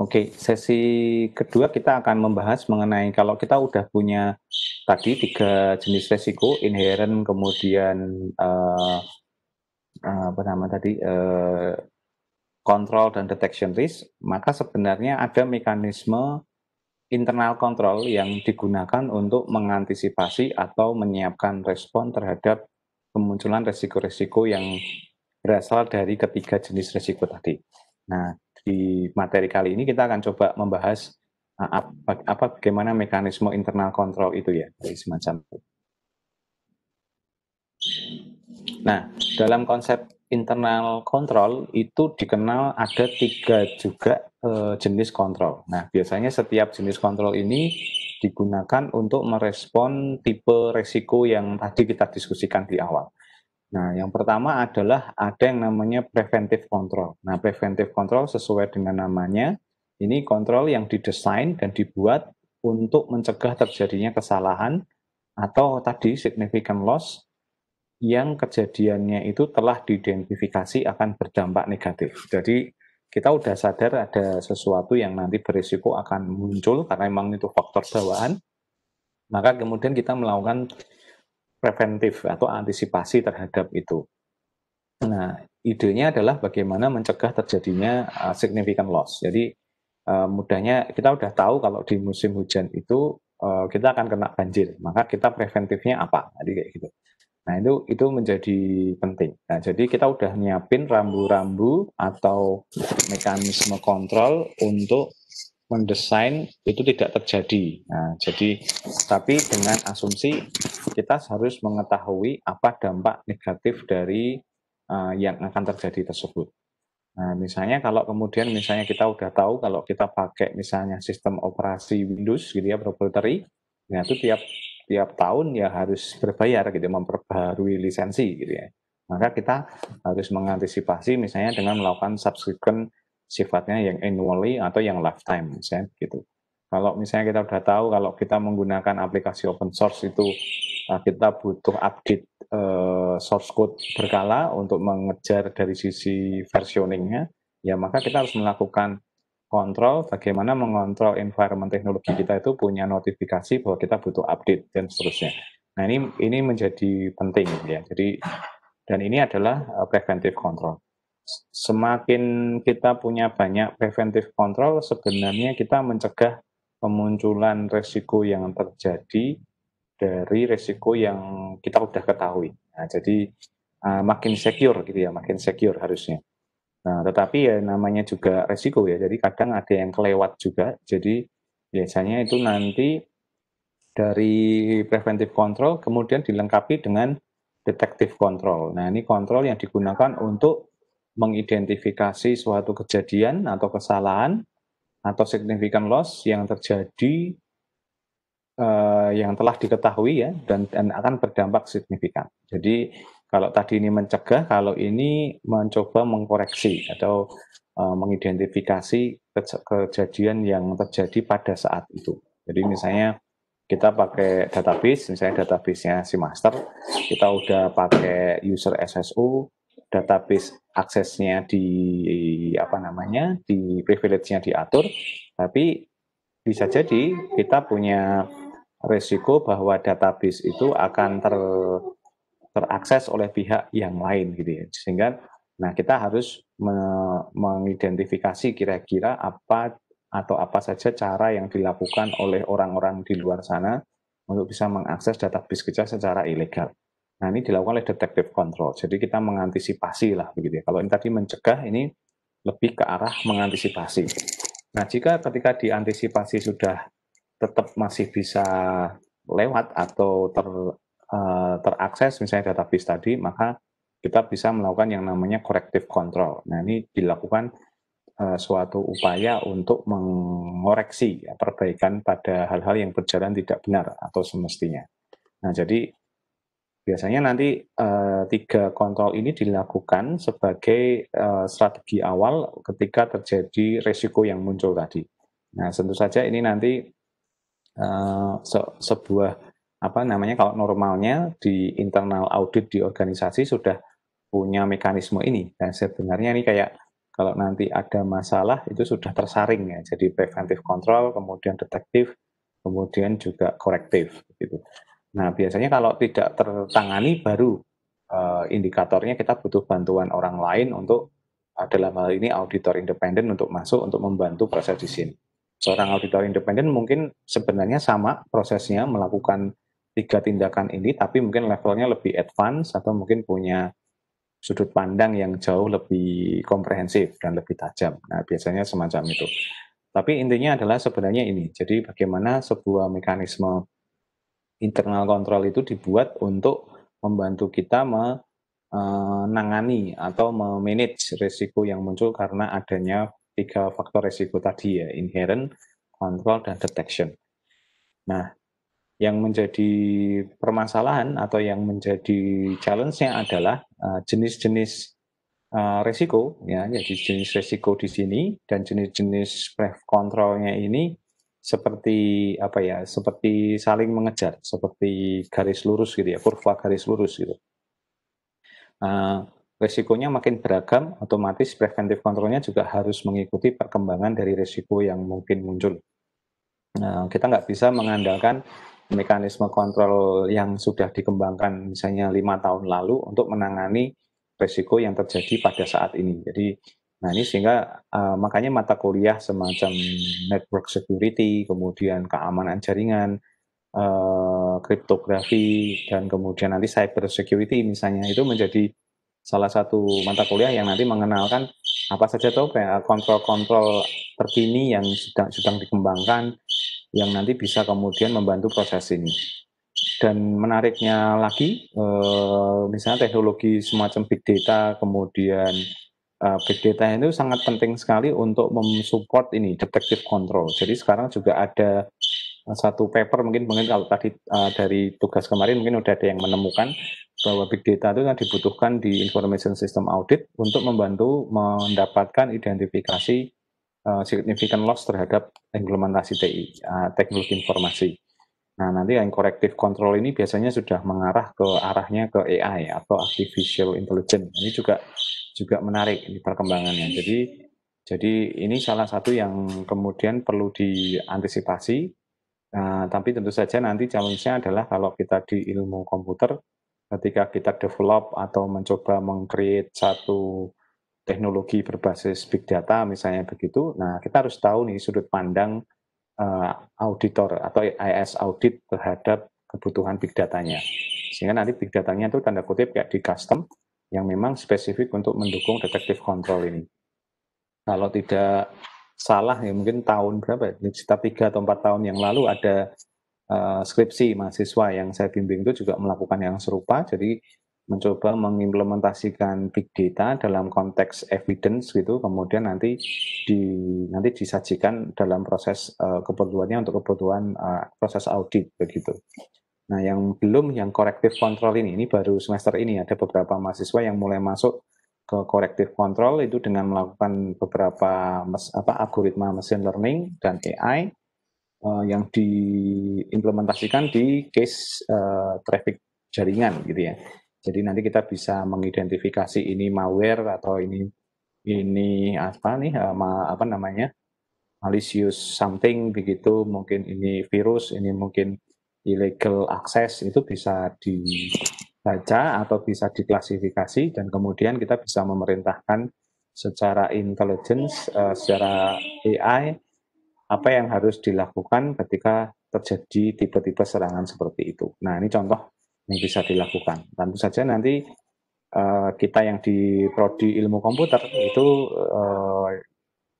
Oke, sesi kedua kita akan membahas mengenai kalau kita udah punya tadi tiga jenis resiko inherent, kemudian uh, uh, apa nama tadi uh, control dan detection risk, maka sebenarnya ada mekanisme internal control yang digunakan untuk mengantisipasi atau menyiapkan respon terhadap kemunculan resiko-resiko yang berasal dari ketiga jenis resiko tadi. Nah, di materi kali ini kita akan coba membahas eh, apa, apa bagaimana mekanisme internal kontrol itu ya dari semacam itu. Nah, dalam konsep internal kontrol itu dikenal ada tiga juga e, jenis kontrol. Nah, biasanya setiap jenis kontrol ini digunakan untuk merespon tipe resiko yang tadi kita diskusikan di awal. Nah, yang pertama adalah ada yang namanya preventive control. Nah, preventive control sesuai dengan namanya, ini kontrol yang didesain dan dibuat untuk mencegah terjadinya kesalahan atau tadi significant loss yang kejadiannya itu telah diidentifikasi akan berdampak negatif. Jadi, kita udah sadar ada sesuatu yang nanti berisiko akan muncul karena memang itu faktor bawaan, maka kemudian kita melakukan preventif atau antisipasi terhadap itu. Nah, idenya adalah bagaimana mencegah terjadinya uh, significant loss. Jadi uh, mudahnya kita udah tahu kalau di musim hujan itu uh, kita akan kena banjir, maka kita preventifnya apa? Nah, jadi kayak gitu. Nah, itu itu menjadi penting. Nah, jadi kita udah nyiapin rambu-rambu atau mekanisme kontrol untuk mendesain itu tidak terjadi. Nah, jadi tapi dengan asumsi kita harus mengetahui apa dampak negatif dari uh, yang akan terjadi tersebut. Nah, misalnya kalau kemudian misalnya kita udah tahu kalau kita pakai misalnya sistem operasi Windows gitu ya proprietary, nah itu tiap tiap tahun ya harus berbayar gitu memperbarui lisensi gitu ya. Maka kita harus mengantisipasi misalnya dengan melakukan subscription sifatnya yang annually atau yang lifetime misalnya gitu. Kalau misalnya kita sudah tahu kalau kita menggunakan aplikasi open source itu eh, kita butuh update uh, source code berkala untuk mengejar dari sisi versioningnya, ya maka kita harus melakukan kontrol bagaimana mengontrol environment teknologi kita itu punya notifikasi bahwa kita butuh update dan seterusnya. Nah ini ini menjadi penting ya. Jadi dan ini adalah eh, preventive control semakin kita punya banyak preventif kontrol, sebenarnya kita mencegah pemunculan resiko yang terjadi dari resiko yang kita sudah ketahui. Nah, jadi uh, makin secure gitu ya, makin secure harusnya. Nah, tetapi ya namanya juga resiko ya. Jadi kadang ada yang kelewat juga. Jadi biasanya itu nanti dari preventif control kemudian dilengkapi dengan detektif control. Nah, ini kontrol yang digunakan untuk mengidentifikasi suatu kejadian atau kesalahan atau significant loss yang terjadi uh, yang telah diketahui ya dan, dan akan berdampak signifikan. Jadi kalau tadi ini mencegah, kalau ini mencoba mengkoreksi atau uh, mengidentifikasi kejadian yang terjadi pada saat itu. Jadi misalnya kita pakai database, misalnya database databasenya si master, kita udah pakai user SSO, database aksesnya di apa namanya di privilege-nya diatur tapi bisa jadi kita punya resiko bahwa database itu akan ter terakses oleh pihak yang lain gitu ya sehingga nah kita harus me mengidentifikasi kira-kira apa atau apa saja cara yang dilakukan oleh orang-orang di luar sana untuk bisa mengakses database kita secara ilegal Nah, ini dilakukan oleh detective control. Jadi kita mengantisipasi lah begitu ya. Kalau ini tadi mencegah, ini lebih ke arah mengantisipasi. Nah, jika ketika diantisipasi sudah tetap masih bisa lewat atau ter, uh, terakses misalnya database tadi, maka kita bisa melakukan yang namanya corrective control. Nah, ini dilakukan uh, suatu upaya untuk mengoreksi ya, perbaikan pada hal-hal yang berjalan tidak benar atau semestinya. Nah, jadi Biasanya nanti uh, tiga kontrol ini dilakukan sebagai uh, strategi awal ketika terjadi resiko yang muncul tadi. Nah, tentu saja ini nanti uh, se sebuah apa namanya kalau normalnya di internal audit di organisasi sudah punya mekanisme ini. Dan nah, sebenarnya ini kayak kalau nanti ada masalah itu sudah tersaring ya. Jadi preventif kontrol, kemudian detektif, kemudian juga korektif gitu. Nah, biasanya kalau tidak tertangani baru uh, indikatornya kita butuh bantuan orang lain untuk uh, dalam hal ini auditor independen untuk masuk untuk membantu proses di sini Seorang auditor independen mungkin sebenarnya sama prosesnya melakukan tiga tindakan ini, tapi mungkin levelnya lebih advance atau mungkin punya sudut pandang yang jauh lebih komprehensif dan lebih tajam. Nah, biasanya semacam itu. Tapi intinya adalah sebenarnya ini. Jadi bagaimana sebuah mekanisme internal control itu dibuat untuk membantu kita menangani e, atau memanage risiko yang muncul karena adanya tiga faktor risiko tadi ya, inherent, control, dan detection. Nah, yang menjadi permasalahan atau yang menjadi challenge-nya adalah e, jenis-jenis e, risiko ya, jadi jenis risiko di sini dan jenis-jenis control-nya ini seperti apa ya seperti saling mengejar seperti garis lurus gitu ya kurva garis lurus gitu uh, resikonya makin beragam otomatis preventif kontrolnya juga harus mengikuti perkembangan dari resiko yang mungkin muncul nah, kita nggak bisa mengandalkan mekanisme kontrol yang sudah dikembangkan misalnya lima tahun lalu untuk menangani resiko yang terjadi pada saat ini jadi Nah, ini sehingga uh, makanya mata kuliah semacam network security, kemudian keamanan jaringan, uh, kriptografi, dan kemudian nanti cyber security misalnya itu menjadi salah satu mata kuliah yang nanti mengenalkan apa saja tuh kontrol-kontrol terkini yang sedang, sedang dikembangkan yang nanti bisa kemudian membantu proses ini. Dan menariknya lagi, misalnya teknologi semacam big data, kemudian uh, big data itu sangat penting sekali untuk mensupport ini detective control. Jadi sekarang juga ada eh, satu paper mungkin mungkin kalau tadi uh, dari tugas kemarin mungkin udah ada yang menemukan bahwa big data itu kan dibutuhkan di information system audit untuk membantu mendapatkan identifikasi uh, significant loss terhadap implementasi TI uh, teknologi informasi. Nah, nanti yang corrective control ini biasanya sudah mengarah ke arahnya ke AI atau artificial intelligence. Ini juga juga menarik ini perkembangannya. Jadi jadi ini salah satu yang kemudian perlu diantisipasi. Nah, tapi tentu saja nanti challenge-nya adalah kalau kita di ilmu komputer, ketika kita develop atau mencoba mengcreate satu teknologi berbasis big data misalnya begitu, nah kita harus tahu nih sudut pandang Eh, auditor atau IS audit terhadap kebutuhan big datanya. Sehingga nanti big datanya itu tanda kutip kayak di custom yang memang spesifik untuk mendukung detektif kontrol ini. Kalau tidak salah ya mungkin tahun berapa ya, sekitar 3 atau 4 tahun yang lalu ada uh, skripsi mahasiswa yang saya bimbing itu juga melakukan yang serupa. Jadi mencoba mengimplementasikan big data dalam konteks evidence gitu kemudian nanti di nanti disajikan dalam proses uh, kebutuhannya untuk kebutuhan uh, proses audit begitu. Nah, yang belum yang corrective control ini ini baru semester ini ada beberapa mahasiswa yang mulai masuk ke corrective control itu dengan melakukan beberapa mes, apa algoritma machine learning dan AI uh, eh, yang diimplementasikan di case uh, traffic jaringan gitu ya. Jadi nanti kita bisa mengidentifikasi ini malware atau ini ini apa nih eh, apa namanya malicious something begitu mungkin ini virus ini mungkin illegal access itu bisa dibaca atau bisa diklasifikasi dan kemudian kita bisa memerintahkan secara intelligence eh, secara AI apa yang harus dilakukan ketika terjadi tipe-tipe serangan seperti itu. Nah ini contoh yang bisa dilakukan. Tentu saja nanti uh, kita yang di prodi ilmu komputer itu uh,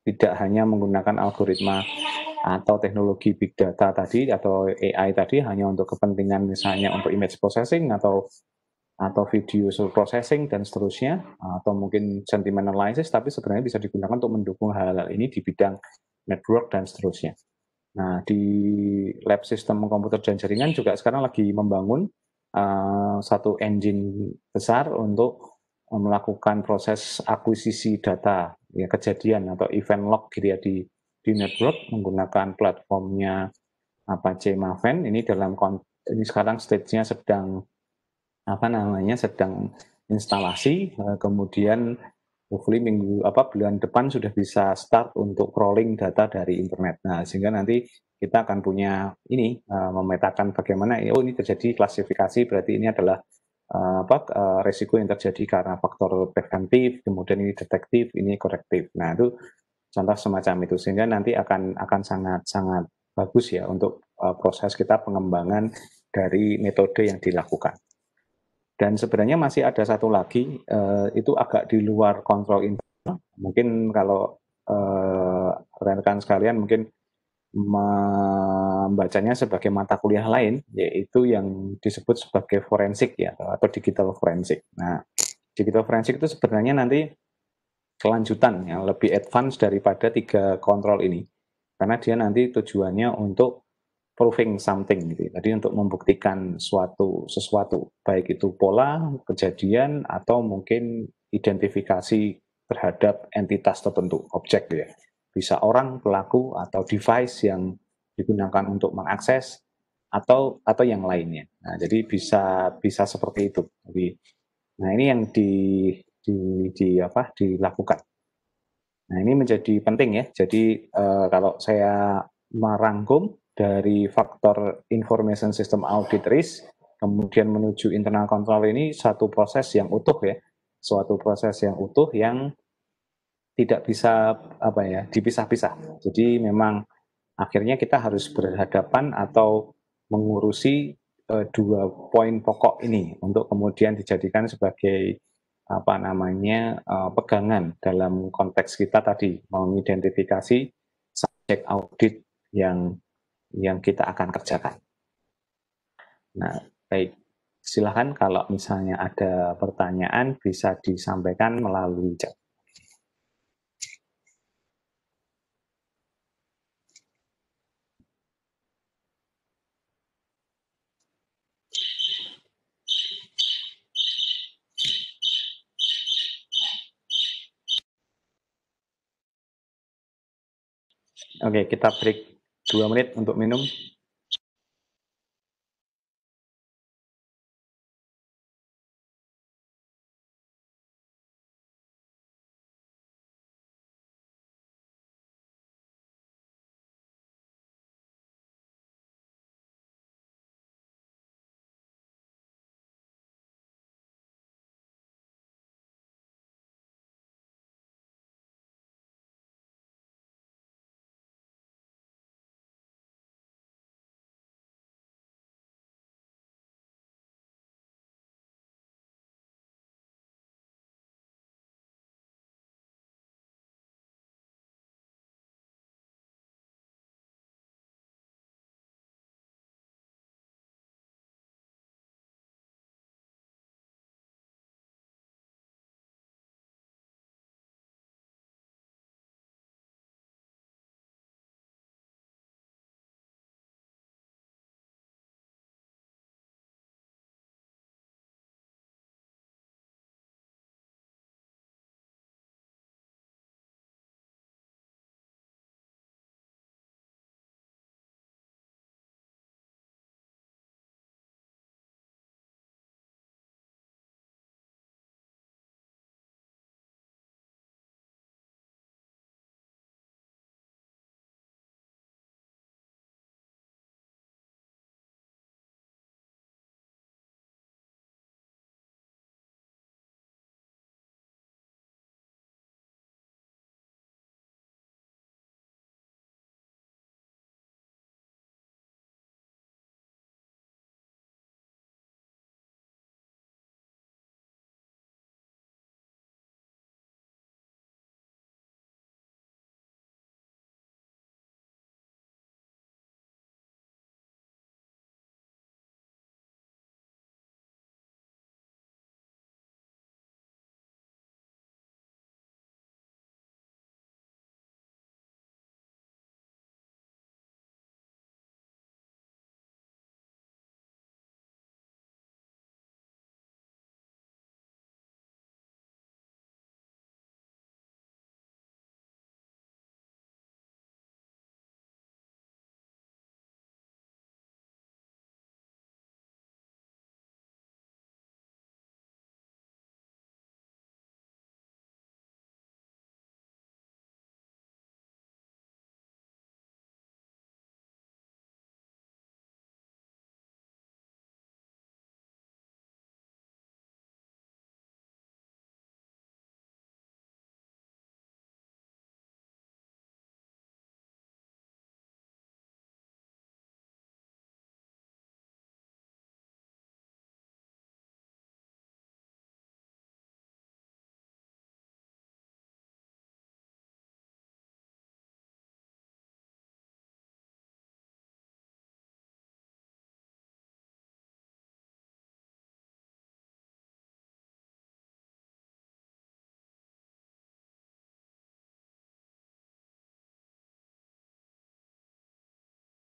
tidak hanya menggunakan algoritma atau teknologi big data tadi atau AI tadi hanya untuk kepentingan misalnya untuk image processing atau atau video processing dan seterusnya atau mungkin sentiment analysis tapi sebenarnya bisa digunakan untuk mendukung hal-hal ini di bidang network dan seterusnya. Nah, di lab sistem komputer dan jaringan juga sekarang lagi membangun Eh, satu engine besar untuk eh, melakukan proses akuisisi data ya kejadian atau event log gitu ya di di network menggunakan platformnya apa eh, Maven ini dalam ini sekarang stage-nya sedang apa namanya sedang instalasi kemudian hopefully minggu apa bulan depan sudah bisa start untuk crawling data dari internet. Nah, sehingga nanti kita akan punya ini uh, memetakan bagaimana eh, oh ini terjadi klasifikasi berarti ini adalah uh, apa uh, resiko yang terjadi karena faktor preventif, kemudian ini detektif, ini korektif. Nah, itu contoh semacam itu sehingga nanti akan akan sangat sangat bagus ya untuk uh, proses kita pengembangan dari metode yang dilakukan. Dan sebenarnya masih ada satu lagi, uh, itu agak di luar kontrol internal. Mungkin kalau eh, rekan-rekan uh, sekalian mungkin membacanya sebagai mata kuliah lain, yaitu yang disebut sebagai forensik ya, atau digital forensik. Nah, digital forensik itu sebenarnya nanti kelanjutan yang lebih advance daripada tiga kontrol ini. Karena dia nanti tujuannya untuk proving something gitu. Tadi ya. untuk membuktikan suatu sesuatu, baik itu pola, kejadian atau mungkin identifikasi terhadap entitas tertentu, objek gitu ya. Bisa orang, pelaku atau device yang digunakan untuk mengakses atau atau yang lainnya. Nah, jadi bisa bisa seperti itu. Jadi nah ini yang di di, di apa dilakukan. Nah, ini menjadi penting ya. Jadi eh, kalau saya merangkum dari faktor information system audit risk kemudian menuju internal control ini satu proses yang utuh ya suatu proses yang utuh yang tidak bisa apa ya dipisah-pisah jadi memang akhirnya kita harus berhadapan atau mengurusi uh, dua poin pokok ini untuk kemudian dijadikan sebagai apa namanya uh, pegangan dalam konteks kita tadi mengidentifikasi subjek audit yang yang kita akan kerjakan. Nah, baik. Silahkan kalau misalnya ada pertanyaan bisa disampaikan melalui chat. Oke, kita break dua menit untuk minum